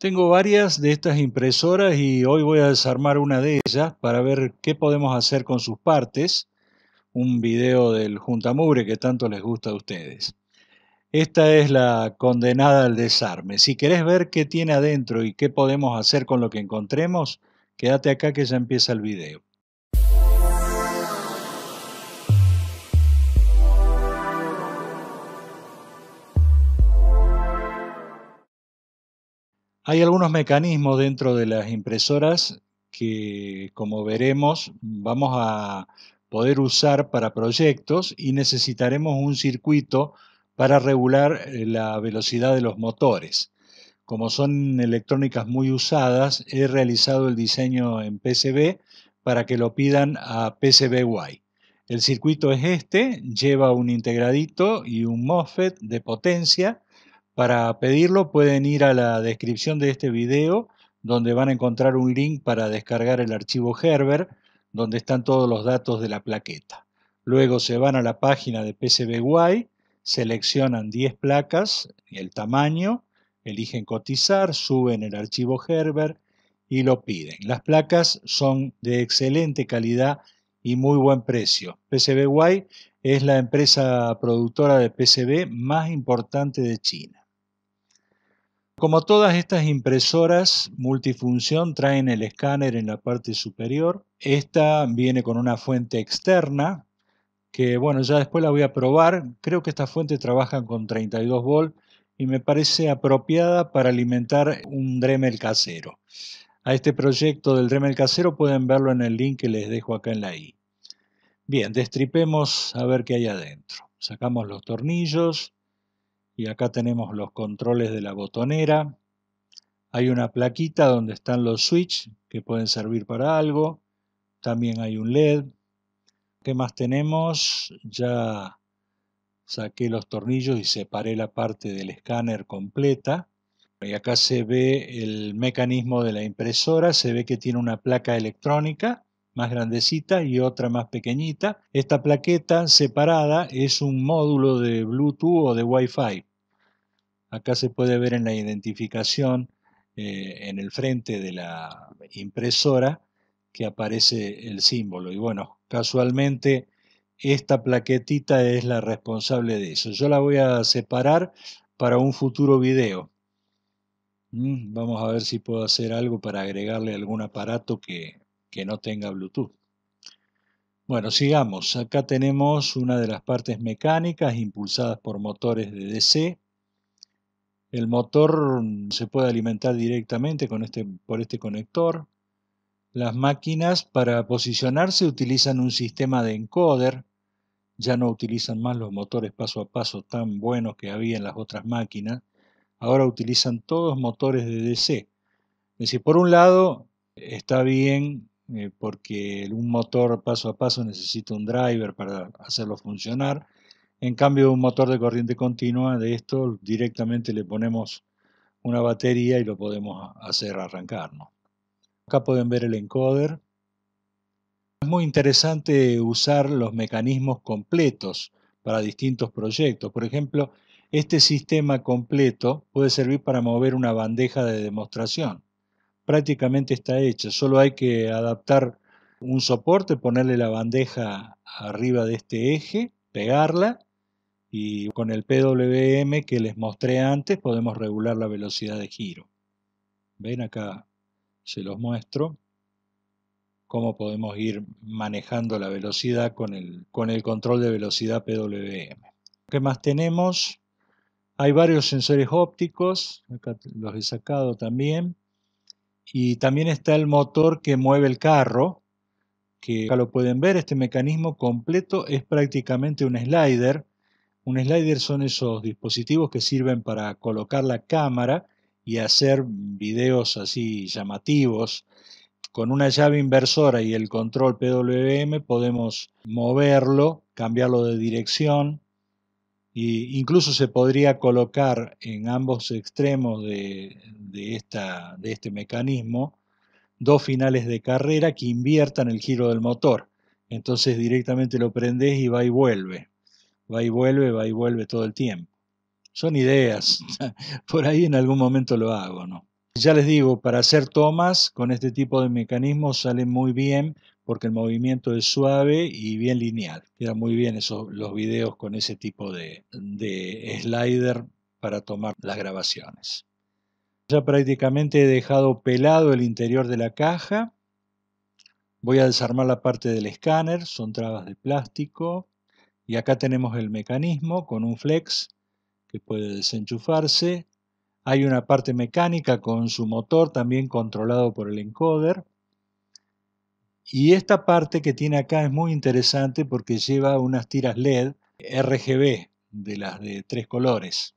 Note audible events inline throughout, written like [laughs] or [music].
Tengo varias de estas impresoras y hoy voy a desarmar una de ellas para ver qué podemos hacer con sus partes. Un video del Juntamure que tanto les gusta a ustedes. Esta es la condenada al desarme. Si querés ver qué tiene adentro y qué podemos hacer con lo que encontremos, quédate acá que ya empieza el video. Hay algunos mecanismos dentro de las impresoras que, como veremos, vamos a poder usar para proyectos y necesitaremos un circuito para regular eh, la velocidad de los motores. Como son electrónicas muy usadas, he realizado el diseño en PCB para que lo pidan a PCBY. El circuito es este, lleva un integradito y un MOSFET de potencia para pedirlo pueden ir a la descripción de este video donde van a encontrar un link para descargar el archivo Gerber donde están todos los datos de la plaqueta. Luego se van a la página de PCBWay, seleccionan 10 placas, el tamaño, eligen cotizar, suben el archivo Gerber y lo piden. Las placas son de excelente calidad y muy buen precio. PCBWay es la empresa productora de PCB más importante de China. Como todas estas impresoras multifunción traen el escáner en la parte superior, esta viene con una fuente externa que bueno, ya después la voy a probar. Creo que esta fuente trabajan con 32 volt y me parece apropiada para alimentar un Dremel casero. A este proyecto del Dremel casero pueden verlo en el link que les dejo acá en la i. Bien, destripemos a ver qué hay adentro. Sacamos los tornillos, y acá tenemos los controles de la botonera. Hay una plaquita donde están los switches que pueden servir para algo. También hay un LED. ¿Qué más tenemos? Ya saqué los tornillos y separé la parte del escáner completa. Y acá se ve el mecanismo de la impresora, se ve que tiene una placa electrónica más grandecita y otra más pequeñita. Esta plaqueta separada es un módulo de Bluetooth o de Wi-Fi. Acá se puede ver en la identificación, eh, en el frente de la impresora, que aparece el símbolo. Y bueno, casualmente esta plaquetita es la responsable de eso. Yo la voy a separar para un futuro video. Mm, vamos a ver si puedo hacer algo para agregarle algún aparato que, que no tenga Bluetooth. Bueno, sigamos. Acá tenemos una de las partes mecánicas impulsadas por motores de DC. El motor mm, se puede alimentar directamente con este, por este conector. Las máquinas para posicionarse utilizan un sistema de encoder. Ya no utilizan más los motores paso a paso tan buenos que había en las otras máquinas. Ahora utilizan todos motores de DC. Es decir, por un lado está bien eh, porque un motor paso a paso necesita un driver para hacerlo funcionar en cambio, un motor de corriente continua de esto directamente le ponemos una batería y lo podemos hacer arrancar. Acá pueden ver el encoder. Es muy interesante usar los mecanismos completos para distintos proyectos. Por ejemplo, este sistema completo puede servir para mover una bandeja de demostración. Prácticamente está hecha, solo hay que adaptar un soporte, ponerle la bandeja arriba de este eje, pegarla y con el PWM que les mostré antes podemos regular la velocidad de giro. Ven acá, se los muestro cómo podemos ir manejando la velocidad con el, con el control de velocidad PWM. ¿Qué más tenemos? Hay varios sensores ópticos, acá los he sacado también. Y también está el motor que mueve el carro, que acá lo pueden ver, este mecanismo completo es prácticamente un slider un slider son esos dispositivos que sirven para colocar la cámara y hacer videos así llamativos. Con una llave inversora y el control PWM podemos moverlo, cambiarlo de dirección. E incluso se podría colocar en ambos extremos de, de este mecanismo dos finales de carrera que inviertan el giro del motor. Entonces directamente lo prendes y va y vuelve va y vuelve, va y vuelve todo el tiempo. Son ideas, [laughs] por ahí en algún momento lo hago, ¿no? Ya les digo, para hacer tomas con este tipo de mecanismos sale muy bien porque el movimiento es suave y bien lineal. Quedan muy bien esos, los videos con ese tipo de, de slider para tomar las grabaciones. Ya prácticamente he dejado pelado el interior de la caja. Voy a desarmar la parte del escáner, son trabas de plástico. Y acá tenemos el mecanismo con un flex que puede desenchufarse. Hay una parte mecánica con su motor también controlado por el encoder. Y esta parte que tiene acá es muy interesante porque lleva unas tiras LED RGB de las de tres colores.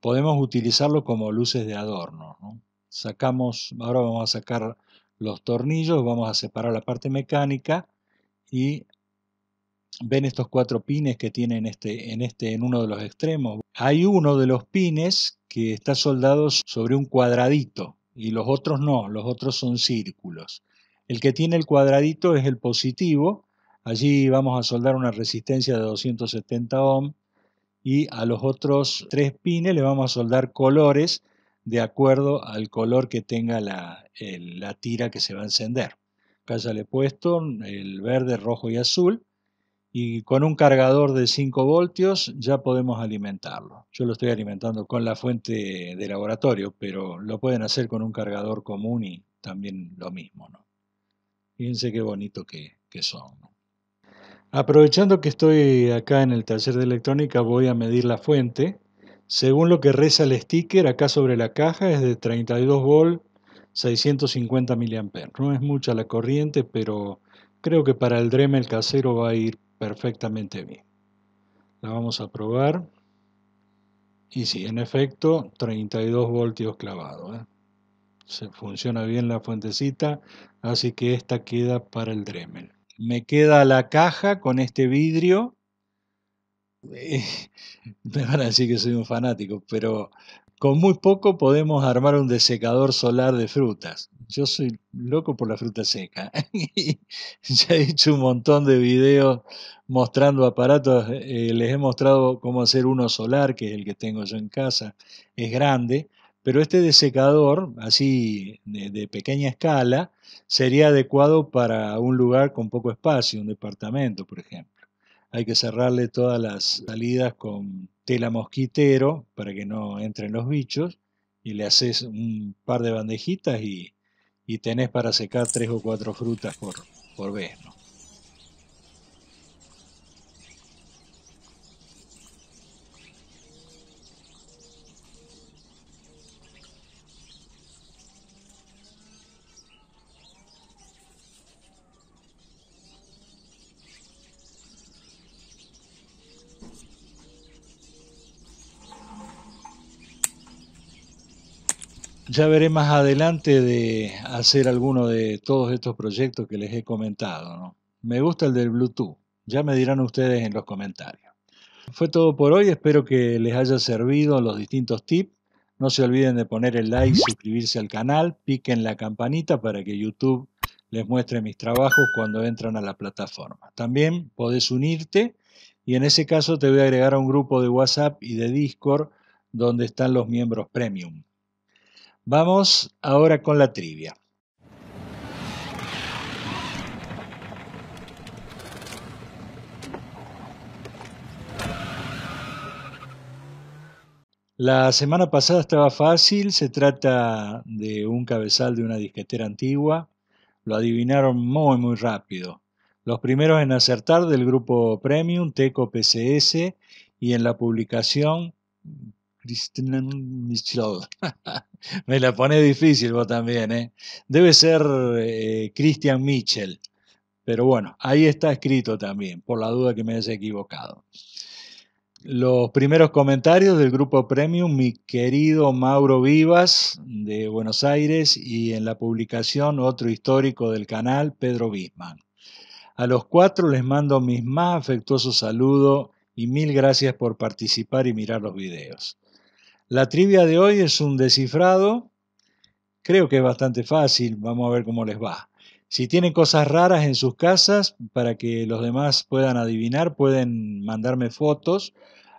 Podemos utilizarlo como luces de adorno. Sacamos, ahora vamos a sacar los tornillos, vamos a separar la parte mecánica y ven estos cuatro pines que tienen este, en, este, en uno de los extremos. Hay uno de los pines que está soldado sobre un cuadradito y los otros no, los otros son círculos. El que tiene el cuadradito es el positivo, allí vamos a soldar una resistencia de 270 ohm y a los otros tres pines le vamos a soldar colores de acuerdo al color que tenga la, la tira que se va a encender. Acá ya le he puesto el verde, rojo y azul y con un cargador de 5 voltios ya podemos alimentarlo. Yo lo estoy alimentando con la fuente de laboratorio, pero lo pueden hacer con un cargador común y también lo mismo. Fíjense qué bonito que, son. Aprovechando que estoy acá en el taller de electrónica, voy a medir la fuente. Según lo que reza el sticker, acá sobre la caja es de 32 volts 650 mA. No es mucha la corriente, pero creo que para el Dremel casero va a ir perfectamente bien. La vamos a probar. Y sí, en efecto, 32 voltios clavado ¿eh? Se funciona bien la fuentecita, así que esta queda para el Dremel. Me queda la caja con este vidrio. [laughs] Me van a decir que soy un fanático, pero con muy poco podemos armar un desecador solar de frutas. Yo soy loco por la fruta seca. [laughs] ya he hecho un montón de videos mostrando aparatos. Eh, les he mostrado cómo hacer uno solar, que es el que tengo yo en casa. Es grande, pero este desecador, así de, pequeña escala, sería adecuado para un lugar con poco espacio, un departamento, por ejemplo. Hay que cerrarle todas las salidas con tela mosquitero para que no entren los bichos y le haces un par de bandejitas y, tenés para secar tres o cuatro frutas por, por vez. ¿no? Ya veré más adelante de hacer alguno de todos estos proyectos que les he comentado. Me gusta el del Bluetooth. Ya me dirán ustedes en los comentarios. Fue todo por hoy. Espero que les haya servido los distintos tips. No se olviden de poner el like, suscribirse al canal, piquen la campanita para que YouTube les muestre mis trabajos cuando entran a la plataforma. También podés unirte y en ese caso te voy a agregar a un grupo de WhatsApp y de Discord donde están los miembros premium. Vamos ahora con la trivia. La semana pasada estaba fácil, se trata de un cabezal de una disquetera antigua. Lo adivinaron muy, muy rápido. Los primeros en acertar del grupo Premium, Teco PCS, y en la publicación Christian Mitchell, [laughs] Me la pone difícil vos también, ¿eh? Debe ser Cristian eh, Christian Mitchell. Pero bueno, ahí está escrito también, por la duda que me haya equivocado. Los primeros comentarios del grupo Premium, mi querido Mauro Vivas de Buenos Aires y en la publicación otro histórico del canal, Pedro Bisman. A los cuatro les mando mis más afectuosos saludos y mil gracias por participar y mirar los videos. La trivia de hoy es un descifrado. Creo que es bastante fácil. Vamos a ver cómo les va. Si tienen cosas raras en sus casas, para que los demás puedan adivinar, pueden mandarme fotos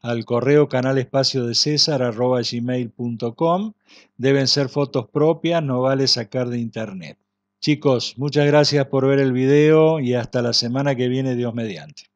al correo canalespacio de César gmail.com. Deben ser fotos propias, no vale sacar de internet. Chicos, muchas gracias por ver el video y hasta la semana que viene, Dios mediante.